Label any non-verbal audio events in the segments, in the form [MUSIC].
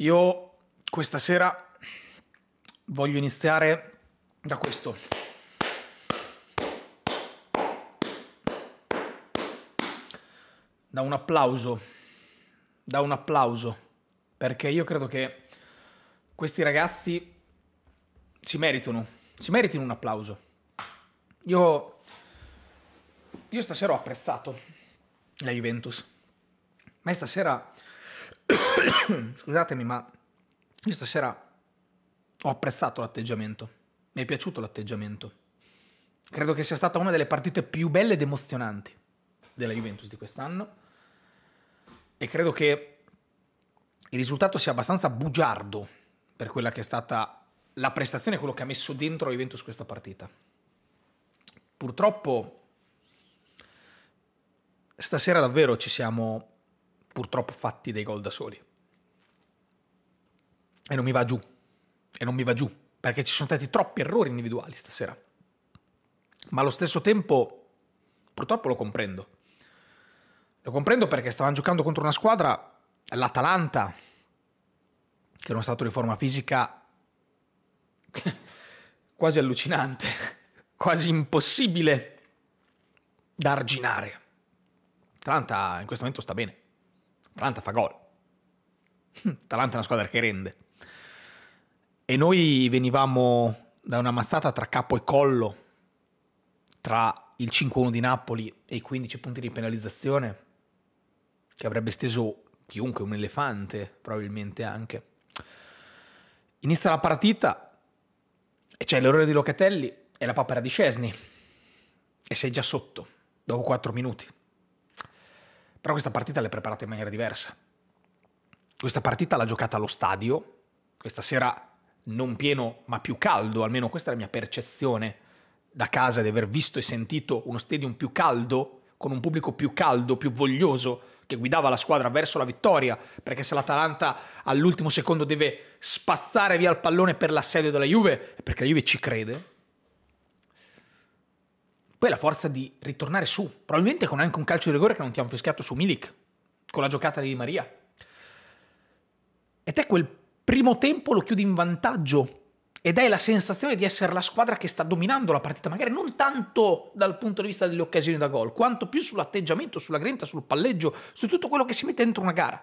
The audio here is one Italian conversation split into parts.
Io questa sera voglio iniziare da questo. Da un applauso. Da un applauso. Perché io credo che questi ragazzi si meritino, Si meritino un applauso. Io... Io stasera ho apprezzato la Juventus. Ma stasera [COUGHS] Scusatemi, ma io stasera ho apprezzato l'atteggiamento. Mi è piaciuto l'atteggiamento. Credo che sia stata una delle partite più belle ed emozionanti della Juventus di quest'anno. E credo che il risultato sia abbastanza bugiardo per quella che è stata la prestazione, quello che ha messo dentro la Juventus questa partita. Purtroppo stasera davvero ci siamo purtroppo fatti dei gol da soli. E non mi va giù. E non mi va giù. Perché ci sono stati troppi errori individuali stasera. Ma allo stesso tempo, purtroppo lo comprendo. Lo comprendo perché stavano giocando contro una squadra, l'Atalanta, che era uno stato di forma fisica [LAUGHS] quasi allucinante, [LAUGHS] quasi impossibile da arginare. L'Atalanta in questo momento sta bene. Atalanta fa gol. Hm, Atalanta è una squadra che rende. E noi venivamo da una mazzata tra capo e collo, tra il 5-1 di Napoli e i 15 punti di penalizzazione, che avrebbe steso chiunque, un elefante probabilmente anche. Inizia la partita e c'è l'errore di Locatelli e la papera di Cesni. E sei già sotto, dopo 4 minuti. Però questa partita l'hai preparata in maniera diversa. Questa partita l'ha giocata allo stadio, questa sera non pieno ma più caldo, almeno questa è la mia percezione da casa di aver visto e sentito uno stadium più caldo, con un pubblico più caldo, più voglioso, che guidava la squadra verso la vittoria, perché se l'Atalanta all'ultimo secondo deve spazzare via il pallone per l'assedio della Juve, è perché la Juve ci crede, la forza di ritornare su, probabilmente con anche un calcio di rigore che non ti hanno fischiato su Milik, con la giocata di Maria. E te quel primo tempo lo chiudi in vantaggio ed è la sensazione di essere la squadra che sta dominando la partita, magari non tanto dal punto di vista delle occasioni da gol, quanto più sull'atteggiamento, sulla grinta, sul palleggio, su tutto quello che si mette dentro una gara.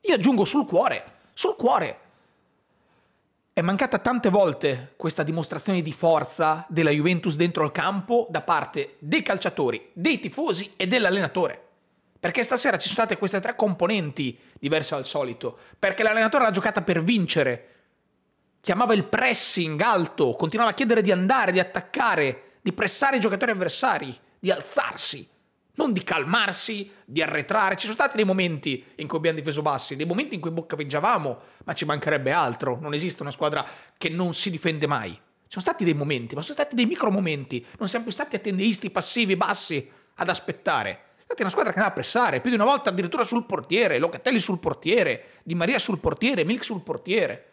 Io aggiungo sul cuore, sul cuore, è mancata tante volte questa dimostrazione di forza della Juventus dentro al campo da parte dei calciatori, dei tifosi e dell'allenatore. Perché stasera ci sono state queste tre componenti diverse al solito. Perché l'allenatore l'ha giocata per vincere. Chiamava il pressing alto, continuava a chiedere di andare, di attaccare, di pressare i giocatori avversari, di alzarsi non di calmarsi, di arretrare. Ci sono stati dei momenti in cui abbiamo difeso bassi, dei momenti in cui boccaveggiavamo, ma ci mancherebbe altro. Non esiste una squadra che non si difende mai. Ci sono stati dei momenti, ma sono stati dei micro momenti. Non siamo più stati attendeisti passivi, bassi, ad aspettare. È una squadra che andava a pressare, più di una volta addirittura sul portiere, Locatelli sul portiere, Di Maria sul portiere, Milk sul portiere.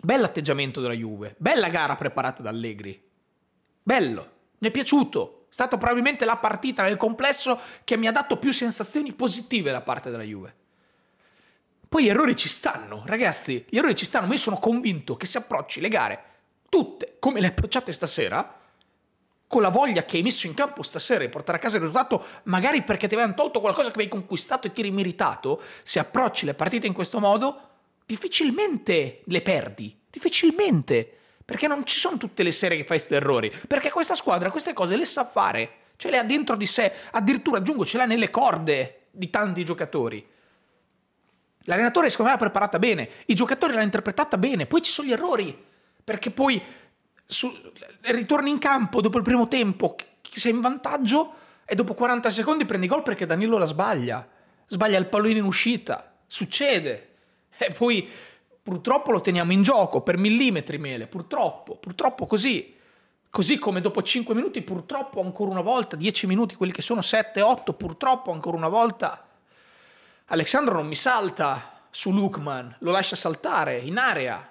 Bell'atteggiamento della Juve, bella gara preparata da Allegri. Bello, mi è piaciuto, stata probabilmente la partita nel complesso che mi ha dato più sensazioni positive da parte della Juve. Poi gli errori ci stanno, ragazzi, gli errori ci stanno, ma io sono convinto che se approcci le gare, tutte come le approcciate stasera, con la voglia che hai messo in campo stasera di portare a casa il risultato, magari perché ti avevano tolto qualcosa che avevi conquistato e ti eri meritato, se approcci le partite in questo modo, difficilmente le perdi, difficilmente. Perché non ci sono tutte le serie che fai questi errori. Perché questa squadra queste cose le sa fare. Ce le ha dentro di sé. Addirittura, aggiungo, ce l'ha nelle corde di tanti giocatori. L'allenatore, secondo me, l'ha preparata bene. I giocatori l'hanno interpretata bene. Poi ci sono gli errori. Perché poi su, ritorni in campo dopo il primo tempo, sei in vantaggio e dopo 40 secondi prendi gol perché Danilo la sbaglia. Sbaglia il pallone in uscita. Succede. E poi purtroppo lo teniamo in gioco per millimetri mele, purtroppo, purtroppo così. Così come dopo 5 minuti, purtroppo ancora una volta, 10 minuti, quelli che sono 7, 8, purtroppo ancora una volta, Alexandro non mi salta su Lukman, lo lascia saltare in area.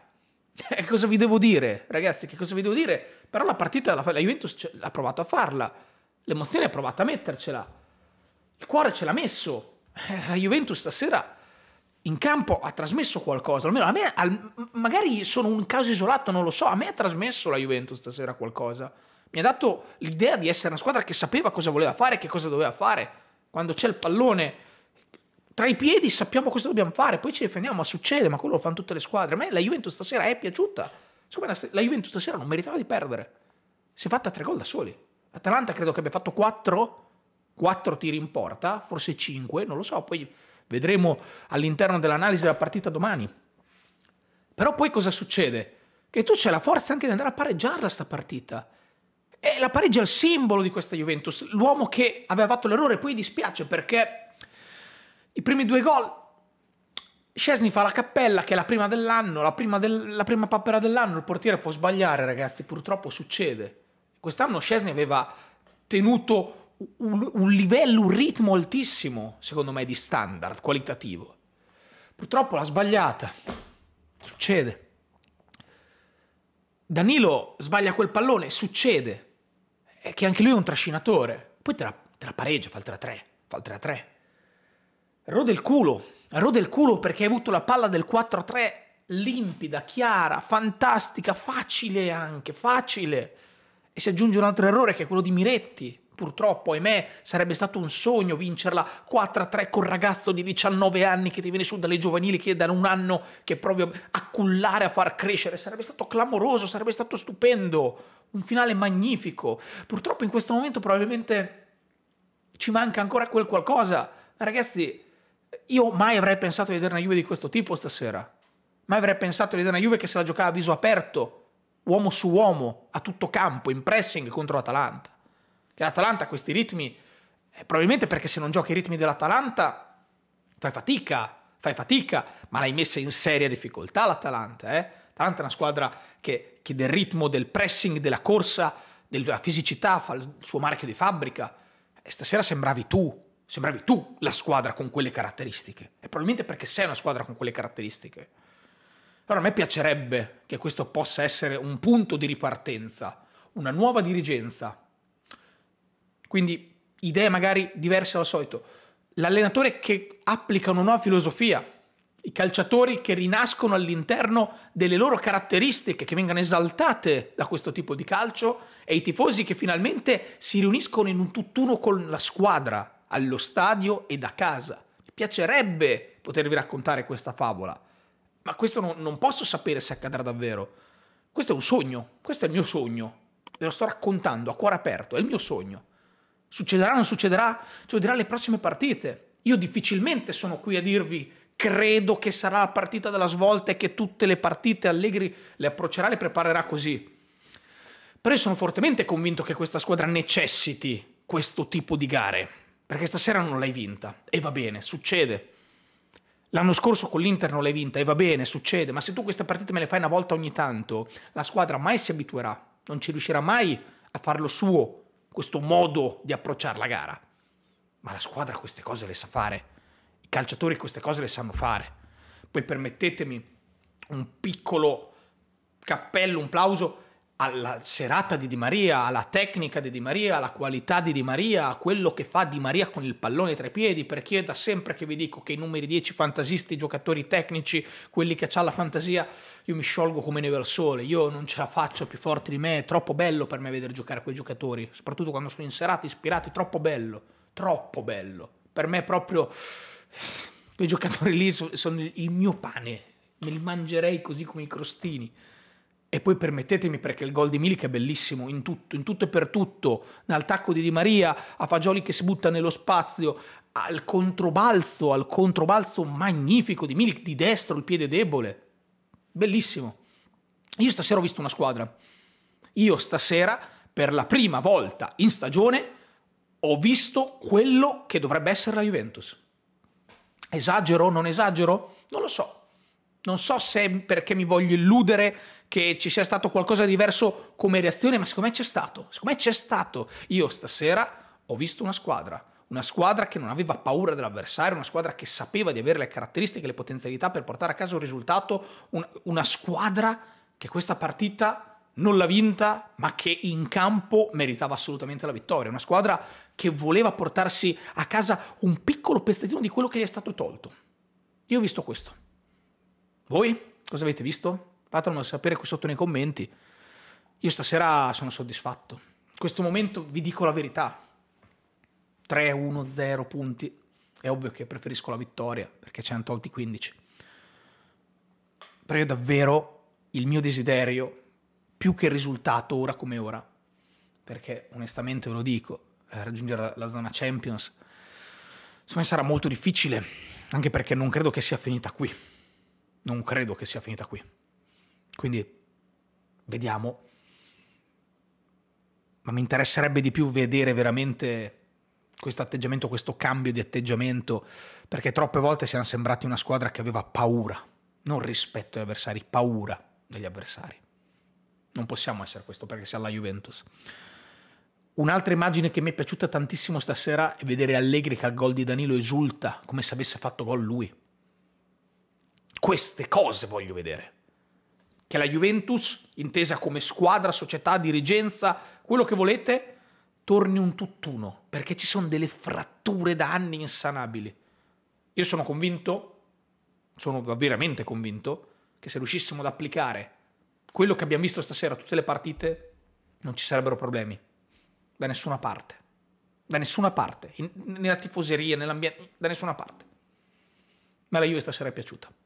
Che [LAUGHS] eh, cosa vi devo dire, ragazzi? Che cosa vi devo dire? Però la partita, la, la Juventus ha provato a farla, l'emozione ha provato a mettercela, il cuore ce l'ha messo. Eh, la Juventus stasera in campo ha trasmesso qualcosa, almeno a me, al, magari sono un caso isolato, non lo so, a me ha trasmesso la Juventus stasera qualcosa. Mi ha dato l'idea di essere una squadra che sapeva cosa voleva fare, che cosa doveva fare. Quando c'è il pallone tra i piedi sappiamo cosa dobbiamo fare, poi ci difendiamo, ma succede, ma quello lo fanno tutte le squadre. A me la Juventus stasera è piaciuta. Secondo la Juventus stasera non meritava di perdere. Si è fatta tre gol da soli. Atalanta credo che abbia fatto quattro, 4 tiri in porta, forse cinque, non lo so, poi Vedremo all'interno dell'analisi della partita domani. Però poi cosa succede? Che tu c'è la forza anche di andare a pareggiarla sta partita. E la pareggia è il simbolo di questa Juventus. L'uomo che aveva fatto l'errore, poi dispiace perché i primi due gol Scesni fa la cappella che è la prima dell'anno, la prima, del, la prima papera dell'anno, il portiere può sbagliare ragazzi, purtroppo succede. Quest'anno Scesni aveva tenuto un, un livello, un ritmo altissimo, secondo me, di standard qualitativo. Purtroppo l'ha sbagliata. Succede. Danilo sbaglia quel pallone, succede. È che anche lui è un trascinatore. Poi te la, te la pareggia, fa il 3-3, fa il 3-3. Rode il culo, rode il culo perché hai avuto la palla del 4-3 limpida, chiara, fantastica, facile anche, facile. E si aggiunge un altro errore che è quello di Miretti. Purtroppo, ahimè, sarebbe stato un sogno vincerla 4-3 col ragazzo di 19 anni che ti viene su dalle giovanili che è da un anno che provi a cullare, a far crescere. Sarebbe stato clamoroso, sarebbe stato stupendo. Un finale magnifico. Purtroppo in questo momento probabilmente ci manca ancora quel qualcosa. ragazzi, io mai avrei pensato di vedere una Juve di questo tipo stasera. Mai avrei pensato di vedere una Juve che se la giocava a viso aperto, uomo su uomo, a tutto campo, in pressing contro l'Atalanta. Che l'Atalanta a questi ritmi, eh, probabilmente perché se non giochi i ritmi dell'Atalanta, fai fatica, fai fatica, ma l'hai messa in seria difficoltà l'Atalanta. Eh? L'Atalanta è una squadra che, che del ritmo, del pressing, della corsa, della fisicità fa il suo marchio di fabbrica. E stasera sembravi tu, sembravi tu la squadra con quelle caratteristiche. E probabilmente perché sei una squadra con quelle caratteristiche. Allora a me piacerebbe che questo possa essere un punto di ripartenza, una nuova dirigenza, quindi idee magari diverse dal solito. L'allenatore che applica una nuova filosofia, i calciatori che rinascono all'interno delle loro caratteristiche, che vengono esaltate da questo tipo di calcio, e i tifosi che finalmente si riuniscono in un tutt'uno con la squadra, allo stadio e da casa. Mi piacerebbe potervi raccontare questa favola, ma questo non, non posso sapere se accadrà davvero. Questo è un sogno, questo è il mio sogno, ve lo sto raccontando a cuore aperto, è il mio sogno. Succederà o non succederà? Succederà cioè, le prossime partite. Io difficilmente sono qui a dirvi credo che sarà la partita della svolta e che tutte le partite Allegri le approccerà, le preparerà così. Però io sono fortemente convinto che questa squadra necessiti questo tipo di gare, perché stasera non l'hai vinta e va bene, succede. L'anno scorso con l'Inter non l'hai vinta e va bene, succede, ma se tu queste partite me le fai una volta ogni tanto, la squadra mai si abituerà, non ci riuscirà mai a farlo suo questo modo di approcciare la gara. Ma la squadra queste cose le sa fare, i calciatori queste cose le sanno fare. Poi permettetemi un piccolo cappello, un plauso alla serata di Di Maria, alla tecnica di Di Maria, alla qualità di Di Maria, a quello che fa Di Maria con il pallone tra i piedi, perché è da sempre che vi dico che i numeri 10 fantasisti, i giocatori tecnici, quelli che ha la fantasia, io mi sciolgo come neve al sole, io non ce la faccio più forte di me, è troppo bello per me vedere giocare quei giocatori, soprattutto quando sono in serata ispirati, troppo bello, troppo bello. Per me proprio quei giocatori lì sono il mio pane, me li mangerei così come i crostini. E poi permettetemi perché il gol di Milik è bellissimo in tutto, in tutto e per tutto, dal tacco di Di Maria a Fagioli che si butta nello spazio, al controbalzo, al controbalzo magnifico di Milik di destro, il piede debole. Bellissimo. Io stasera ho visto una squadra. Io stasera, per la prima volta in stagione, ho visto quello che dovrebbe essere la Juventus. Esagero? Non esagero? Non lo so. Non so se è perché mi voglio illudere che ci sia stato qualcosa di diverso come reazione, ma secondo me c'è stato. Secondo me c'è stato. Io stasera ho visto una squadra. Una squadra che non aveva paura dell'avversario, una squadra che sapeva di avere le caratteristiche, le potenzialità per portare a casa un risultato. Un, una squadra che questa partita non l'ha vinta, ma che in campo meritava assolutamente la vittoria. Una squadra che voleva portarsi a casa un piccolo pezzettino di quello che gli è stato tolto. Io ho visto questo. Voi cosa avete visto? Fatemelo sapere qui sotto nei commenti. Io stasera sono soddisfatto. In questo momento vi dico la verità. 3-1-0 punti. È ovvio che preferisco la vittoria perché ci hanno tolti 15. Però io davvero il mio desiderio, più che il risultato ora come ora, perché onestamente ve lo dico, eh, raggiungere la zona Champions, secondo me sarà molto difficile, anche perché non credo che sia finita qui non credo che sia finita qui. Quindi vediamo. Ma mi interesserebbe di più vedere veramente questo atteggiamento, questo cambio di atteggiamento, perché troppe volte siamo sembrati una squadra che aveva paura, non rispetto agli avversari, paura degli avversari. Non possiamo essere questo perché siamo la Juventus. Un'altra immagine che mi è piaciuta tantissimo stasera è vedere Allegri che al gol di Danilo esulta come se avesse fatto gol lui. Queste cose voglio vedere. Che la Juventus, intesa come squadra, società, dirigenza, quello che volete, torni un tutt'uno, perché ci sono delle fratture da anni insanabili. Io sono convinto, sono veramente convinto, che se riuscissimo ad applicare quello che abbiamo visto stasera a tutte le partite, non ci sarebbero problemi. Da nessuna parte. Da nessuna parte. In, nella tifoseria, nell'ambiente, da nessuna parte. Ma la Juve stasera è piaciuta.